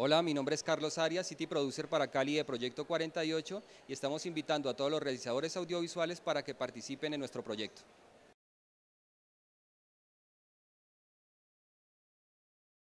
Hola, mi nombre es Carlos Arias, City Producer para Cali de Proyecto 48 y estamos invitando a todos los realizadores audiovisuales para que participen en nuestro proyecto.